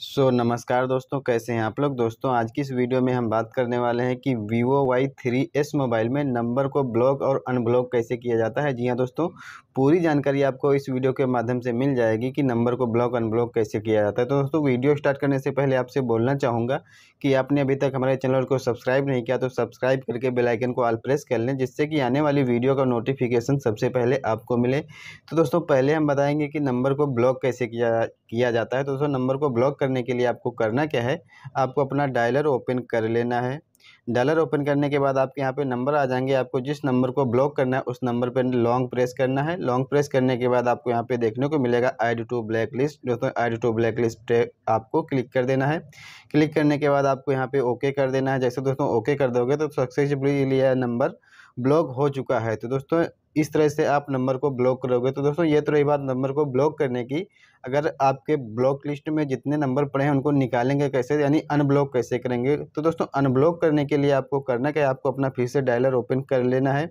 सो so, नमस्कार दोस्तों कैसे हैं आप लोग दोस्तों आज की इस वीडियो में हम बात करने वाले हैं कि Vivo Y three S mobile में नंबर को ब्लॉक और अनब्लॉक कैसे किया जाता है जी हाँ दोस्तों पूरी जानकारी आपको इस वीडियो के माध्यम से मिल जाएगी कि नंबर को ब्लॉक अनब्लॉक कैसे किया जाता है तो दोस्तों वीडियो स्टार्ट करने से पहले आपसे बोलना चाहूँगा कि आपने अभी तक हमारे चैनल को सब्सक्राइब नहीं किया तो सब्सक्राइब करके बेल आइकन को ऑल प्रेस कर लें जिससे कि आने वाली वीडियो का नोटिफिकेशन सबसे पहले आपको मिले तो दोस्तों पहले हम बताएंगे कि नंबर को ब्लॉक कैसे किया किया जाता है तो दोस्तों नंबर को ब्लॉक करने के लिए आपको करना क्या है आपको अपना डायलर ओपन कर लेना है डॉलर ओपन करने के बाद आपके यहाँ पे नंबर आ जाएंगे आपको जिस नंबर को ब्लॉक करना है उस नंबर पे लॉन्ग प्रेस करना है लॉन्ग प्रेस करने के बाद आपको यहाँ पे देखने को मिलेगा ऐड टू ब्लैक लिस्ट दोस्तों ऐड टू ब्लैक लिस्ट पे आपको क्लिक कर देना है क्लिक करने के बाद आपको यहाँ पे ओके कर देना है जैसे दोस्तों ओके कर दोगे तो सक्सेसफुली लिया नंबर ब्लॉक हो चुका है तो दोस्तों इस तरह से आप नंबर को ब्लॉक करोगे तो दोस्तों ये तो रही बात नंबर को ब्लॉक करने की अगर आपके ब्लॉक लिस्ट में जितने नंबर पड़े हैं उनको निकालेंगे कैसे यानी अनब्लॉक कैसे करेंगे तो दोस्तों अनब्लॉक करने के लिए आपको करना क्या है आपको अपना फिर से डायलर ओपन कर लेना है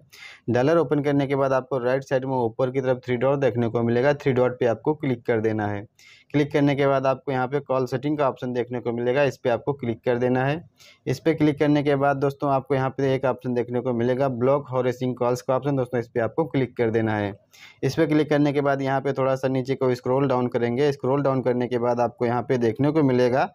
डायलर ओपन करने के बाद आपको राइट साइड में ऊपर की तरफ थ्री डॉट देखने को मिलेगा थ्री डॉट पर आपको क्लिक कर देना है क्लिक करने के बाद आपको यहाँ पे कॉल सेटिंग का ऑप्शन देखने को मिलेगा इस पर आपको क्लिक कर देना है इस पर क्लिक करने के बाद दोस्तों आपको यहाँ पे एक ऑप्शन देखने को मिलेगा ब्लॉक हॉरेसिंग कॉल्स का ऑप्शन दोस्तों इस पर आप आपको क्लिक कर देना है इस पर क्लिक करने के बाद यहाँ पे थोड़ा सा नीचे को स्क्रॉल डाउन करेंगे स्क्रॉल डाउन करने के बाद आपको यहाँ पे देखने को मिलेगा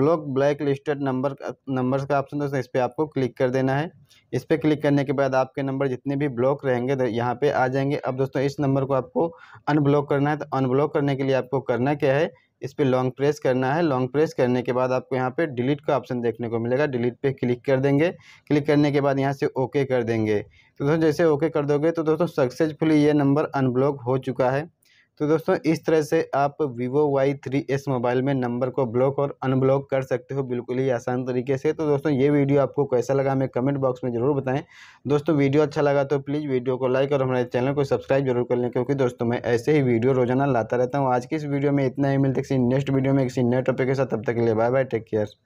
block blacklisted number numbers का ऑप्शन दोस्तों इस पर आपको क्लिक कर देना है इस पर क्लिक करने के बाद आपके नंबर जितने भी ब्लॉक रहेंगे तो यहाँ पर आ जाएंगे अब दोस्तों इस नंबर को आपको अनब्लॉक करना है तो अनब्लॉक करने के लिए आपको करना क्या है इस पर लॉन्ग प्रेस करना है लॉन्ग प्रेस करने के बाद आपको यहाँ पे डिलीट का ऑप्शन देखने को मिलेगा डिलीट पे क्लिक कर देंगे क्लिक करने के बाद यहाँ से ओके कर देंगे तो दोस्तों जैसे ओके कर दोगे तो दोस्तों सक्सेसफुली ये नंबर अनब्लॉक हो चुका है तो दोस्तों इस तरह से आप Vivo Y three S mobile में नंबर को ब्लॉक और अनब्लॉक कर सकते हो बिल्कुल ही आसान तरीके से तो दोस्तों ये वीडियो आपको कैसा लगा हमें कमेंट बॉक्स में ज़रूर बताएं दोस्तों वीडियो अच्छा लगा तो प्लीज़ वीडियो को लाइक और हमारे चैनल को सब्सक्राइब जरूर कर लें क्योंकि दोस्तों मैं ऐसे ही वीडियो रोजाना लाता रहता हूँ आज की इस वीडियो में इतना ही मिलते किसी नेक्स्ट वीडियो में किसी नए टॉपिक के साथ तब तक के लिए बाय बाय टेक केयर